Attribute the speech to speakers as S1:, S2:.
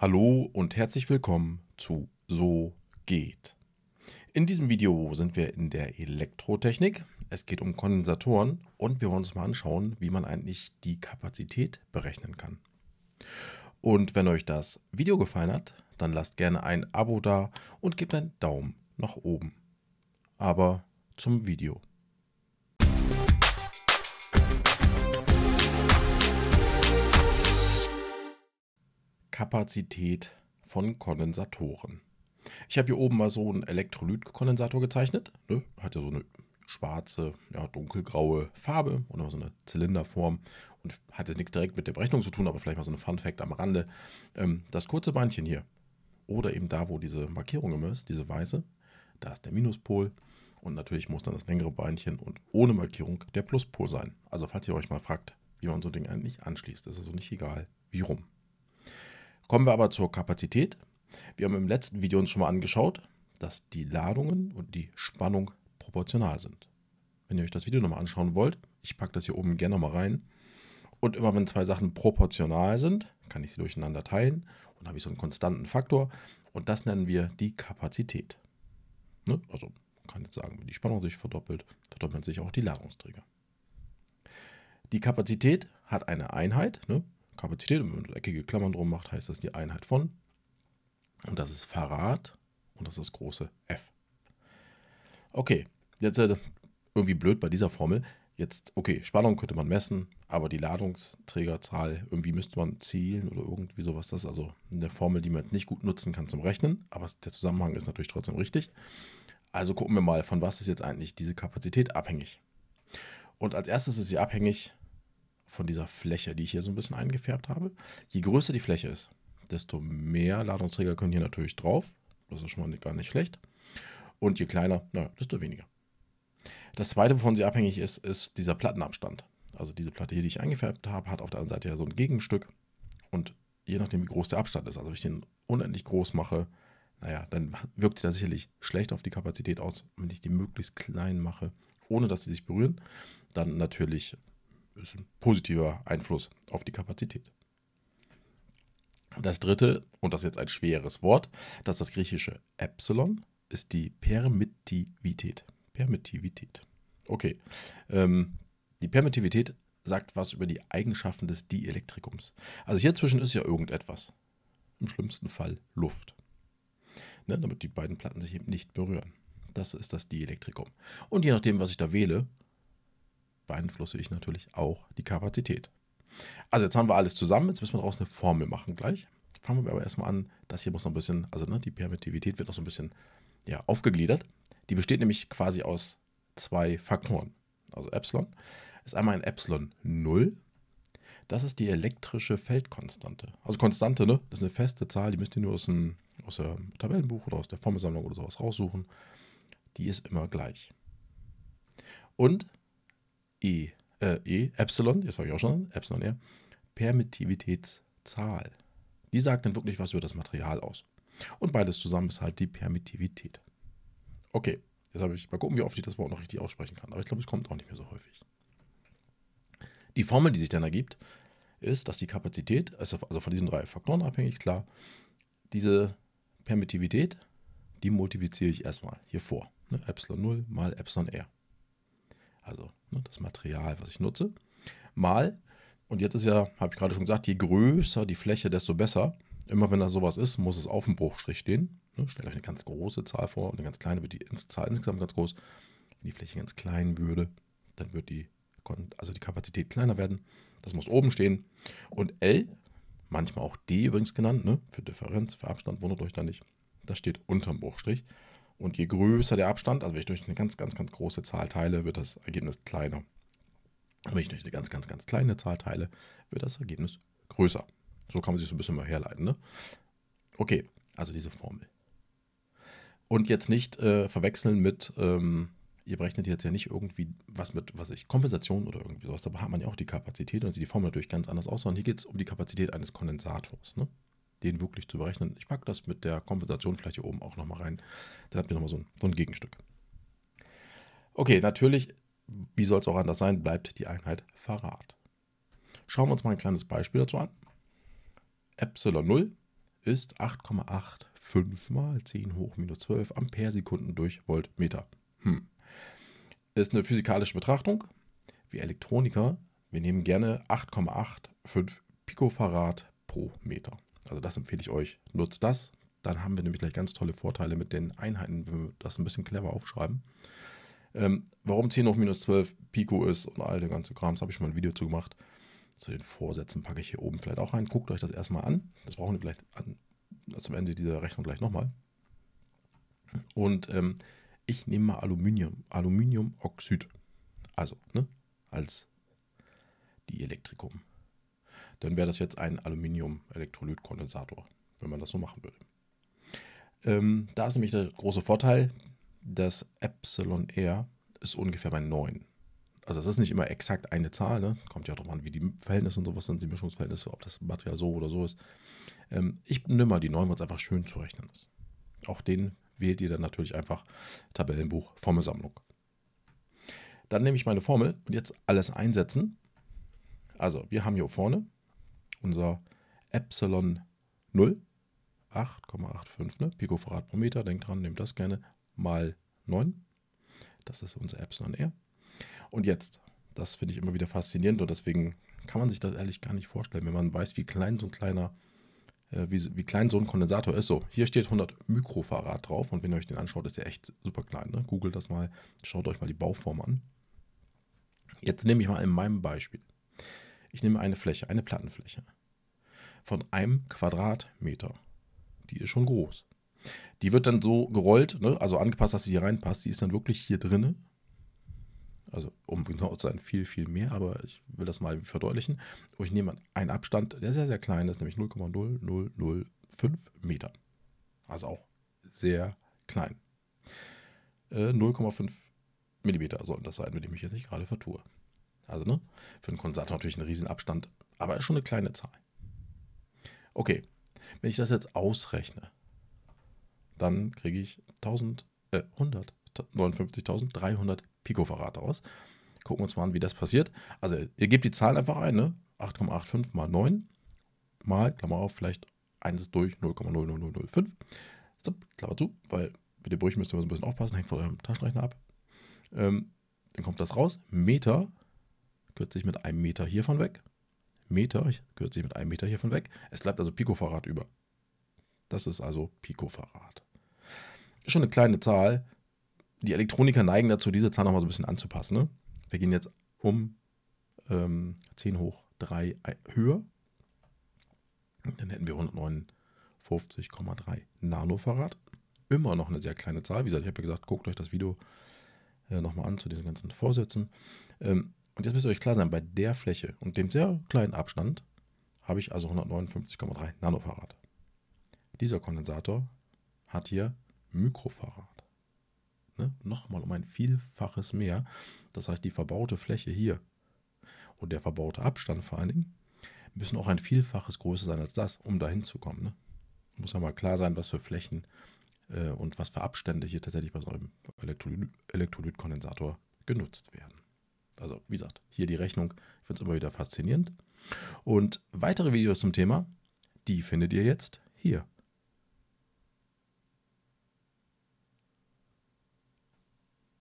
S1: Hallo und herzlich willkommen zu So geht. In diesem Video sind wir in der Elektrotechnik. Es geht um Kondensatoren und wir wollen uns mal anschauen, wie man eigentlich die Kapazität berechnen kann. Und wenn euch das Video gefallen hat, dann lasst gerne ein Abo da und gebt einen Daumen nach oben. Aber zum Video. Kapazität von Kondensatoren. Ich habe hier oben mal so einen Elektrolytkondensator gezeichnet. Ne? Hat ja so eine schwarze, ja, dunkelgraue Farbe oder so eine Zylinderform. Und hat jetzt nichts direkt mit der Berechnung zu tun, aber vielleicht mal so ein Fun Fact am Rande. Ähm, das kurze Bandchen hier, oder eben da, wo diese Markierung immer ist, diese weiße, da ist der Minuspol. Und natürlich muss dann das längere Beinchen und ohne Markierung der Pluspol sein. Also falls ihr euch mal fragt, wie man so ein Ding eigentlich anschließt, ist es so also nicht egal, wie rum. Kommen wir aber zur Kapazität. Wir haben im letzten Video uns schon mal angeschaut, dass die Ladungen und die Spannung proportional sind. Wenn ihr euch das Video nochmal anschauen wollt, ich packe das hier oben gerne nochmal rein. Und immer wenn zwei Sachen proportional sind, kann ich sie durcheinander teilen und habe ich so einen konstanten Faktor. Und das nennen wir die Kapazität. Ne? Also man kann jetzt sagen, wenn die Spannung sich verdoppelt, verdoppeln sich auch die Ladungsträger. Die Kapazität hat eine Einheit, ne? Kapazität und eckige Klammern drum macht, heißt das die Einheit von. Und das ist Fahrrad und das ist das große F. Okay, jetzt äh, irgendwie blöd bei dieser Formel. Jetzt, okay, Spannung könnte man messen, aber die Ladungsträgerzahl, irgendwie müsste man zielen oder irgendwie sowas. Das ist also eine Formel, die man nicht gut nutzen kann zum Rechnen, aber der Zusammenhang ist natürlich trotzdem richtig. Also gucken wir mal, von was ist jetzt eigentlich diese Kapazität abhängig. Und als erstes ist sie abhängig von dieser Fläche, die ich hier so ein bisschen eingefärbt habe. Je größer die Fläche ist, desto mehr Ladungsträger können hier natürlich drauf. Das ist schon mal gar nicht schlecht. Und je kleiner, naja, desto weniger. Das zweite, wovon sie abhängig ist, ist dieser Plattenabstand. Also diese Platte hier, die ich eingefärbt habe, hat auf der anderen Seite ja so ein Gegenstück. Und je nachdem, wie groß der Abstand ist, also wenn ich den unendlich groß mache, naja, dann wirkt sich das sicherlich schlecht auf die Kapazität aus. Wenn ich die möglichst klein mache, ohne dass sie sich berühren, dann natürlich ist ein positiver Einfluss auf die Kapazität. Das dritte, und das ist jetzt ein schweres Wort, das ist das griechische Epsilon, ist die Permittivität. Permittivität. Okay. Ähm, die Permittivität sagt was über die Eigenschaften des Dielektrikums. Also hier zwischen ist ja irgendetwas. Im schlimmsten Fall Luft. Ne, damit die beiden Platten sich eben nicht berühren. Das ist das Dielektrikum. Und je nachdem, was ich da wähle, beeinflusse ich natürlich auch die Kapazität. Also jetzt haben wir alles zusammen, jetzt müssen wir daraus eine Formel machen gleich. Fangen wir aber erstmal an, das hier muss noch ein bisschen, also ne, die Permittivität wird noch so ein bisschen ja, aufgegliedert. Die besteht nämlich quasi aus zwei Faktoren. Also Epsilon ist einmal ein Epsilon 0, das ist die elektrische Feldkonstante. Also Konstante, ne? Das ist eine feste Zahl, die müsst ihr nur aus dem, aus dem Tabellenbuch oder aus der Formelsammlung oder sowas raussuchen. Die ist immer gleich. Und E, äh, E, Epsilon, jetzt war ich auch schon, Epsilon R, Permittivitätszahl. Die sagt dann wirklich was über das Material aus. Und beides zusammen ist halt die Permittivität. Okay, jetzt habe ich, mal gucken, wie oft ich das Wort noch richtig aussprechen kann. Aber ich glaube, es kommt auch nicht mehr so häufig. Die Formel, die sich dann ergibt, ist, dass die Kapazität, also, also von diesen drei Faktoren abhängig, klar, diese Permittivität, die multipliziere ich erstmal hier vor. Ne? Epsilon 0 mal Epsilon R. Also Ne, das Material, was ich nutze, mal, und jetzt ist ja, habe ich gerade schon gesagt, je größer die Fläche, desto besser. Immer wenn da sowas ist, muss es auf dem Bruchstrich stehen. Ne? Stellt euch eine ganz große Zahl vor und eine ganz kleine wird die Zahl insgesamt ganz groß. Wenn die Fläche ganz klein würde, dann wird die, also die Kapazität kleiner werden. Das muss oben stehen. Und L, manchmal auch D übrigens genannt, ne? für Differenz, für Abstand, wundert euch da nicht. Das steht unterm Bruchstrich. Und je größer der Abstand, also wenn ich durch eine ganz, ganz, ganz große Zahl teile, wird das Ergebnis kleiner. Wenn ich durch eine ganz, ganz, ganz kleine Zahl teile, wird das Ergebnis größer. So kann man sich so ein bisschen mal herleiten. Ne? Okay, also diese Formel. Und jetzt nicht äh, verwechseln mit, ähm, ihr berechnet jetzt ja nicht irgendwie was mit, was ich, Kompensation oder irgendwie sowas. Da hat man ja auch die Kapazität und dann sieht die Formel natürlich ganz anders aus, sondern hier geht es um die Kapazität eines Kondensators. Ne? den wirklich zu berechnen. Ich packe das mit der Kompensation vielleicht hier oben auch nochmal rein. Dann habt ihr nochmal so ein, so ein Gegenstück. Okay, natürlich, wie soll es auch anders sein, bleibt die Einheit Verrat. Schauen wir uns mal ein kleines Beispiel dazu an. Epsilon 0 ist 8,85 mal 10 hoch minus 12 Ampere-Sekunden durch Voltmeter. Hm. Ist eine physikalische Betrachtung. Wir Elektroniker, wir nehmen gerne 8,85 Picofarad pro Meter. Also das empfehle ich euch. Nutzt das. Dann haben wir nämlich gleich ganz tolle Vorteile mit den Einheiten, wenn wir das ein bisschen clever aufschreiben. Ähm, warum 10 hoch minus 12 Pico ist und all der ganze Kram, das habe ich schon mal ein Video zu gemacht. Zu den Vorsätzen packe ich hier oben vielleicht auch rein. Guckt euch das erstmal an. Das brauchen wir vielleicht an, zum also Ende dieser Rechnung gleich nochmal. Und ähm, ich nehme mal Aluminium, Aluminiumoxid. Also, ne, als die Elektrikum dann wäre das jetzt ein aluminium elektrolyt kondensator wenn man das so machen würde. Ähm, da ist nämlich der große Vorteil, das Epsilon R ist ungefähr bei 9. Also es ist nicht immer exakt eine Zahl, ne? kommt ja darauf an, wie die Verhältnisse und sowas sind, die Mischungsverhältnisse, ob das Material so oder so ist. Ähm, ich nehme mal die 9, weil es einfach schön zu rechnen ist. Auch den wählt ihr dann natürlich einfach Tabellenbuch, Formelsammlung. Dann nehme ich meine Formel und jetzt alles einsetzen. Also wir haben hier vorne unser Epsilon 0, 8,85 ne? Picofarad pro Meter, denkt dran, nehmt das gerne, mal 9. Das ist unser Epsilon R. Und jetzt, das finde ich immer wieder faszinierend und deswegen kann man sich das ehrlich gar nicht vorstellen, wenn man weiß, wie klein so ein kleiner, äh, wie, wie klein so ein Kondensator ist. So, hier steht 100 Mikrofarad drauf und wenn ihr euch den anschaut, ist der echt super klein. Ne? Googelt das mal, schaut euch mal die Bauform an. Jetzt nehme ich mal in meinem Beispiel. Ich nehme eine Fläche, eine Plattenfläche von einem Quadratmeter. Die ist schon groß. Die wird dann so gerollt, ne? also angepasst, dass sie hier reinpasst. Die ist dann wirklich hier drin. Also um genau zu sein, viel, viel mehr, aber ich will das mal verdeutlichen. Und ich nehme einen Abstand, der sehr, sehr klein ist, nämlich 0,0005 Meter. Also auch sehr klein. 0,5 äh, Millimeter sollten das sein, wenn ich mich jetzt nicht gerade vertue. Also ne, für einen Kondensator natürlich ein Riesenabstand, aber ist schon eine kleine Zahl. Okay, wenn ich das jetzt ausrechne, dann kriege ich 159.300 Picofarad raus. Gucken wir uns mal an, wie das passiert. Also ihr gebt die Zahlen einfach ein, ne? 8,85 mal 9 mal, Klammer auf, vielleicht 1 durch 0,00005. So, Klammer zu, weil mit dem Brüchen müsst ihr mal so ein bisschen aufpassen, hängt von eurem Taschenrechner ab. Ähm, dann kommt das raus. Meter kürze ich mit einem Meter hiervon weg. Meter, gehört sich mit einem Meter hiervon weg. Es bleibt also Picofarad über. Das ist also Picofarad. Schon eine kleine Zahl. Die Elektroniker neigen dazu, diese Zahl nochmal so ein bisschen anzupassen. Ne? Wir gehen jetzt um ähm, 10 hoch 3 äh, höher. Dann hätten wir 159,3 Nanofarad. Immer noch eine sehr kleine Zahl. Wie gesagt, ich habe ja gesagt, guckt euch das Video äh, nochmal an zu diesen ganzen Vorsätzen. Ähm, und jetzt müsst ihr euch klar sein, bei der Fläche und dem sehr kleinen Abstand habe ich also 159,3 Nanofarad. Dieser Kondensator hat hier Mikrofarad. Ne? Nochmal um ein Vielfaches mehr. Das heißt, die verbaute Fläche hier und der verbaute Abstand vor allen Dingen müssen auch ein Vielfaches größer sein als das, um dahin zu kommen. Ne? Muss ja mal klar sein, was für Flächen äh, und was für Abstände hier tatsächlich bei so einem Elektrolytkondensator genutzt werden. Also, wie gesagt, hier die Rechnung. Ich finde es immer wieder faszinierend. Und weitere Videos zum Thema, die findet ihr jetzt hier.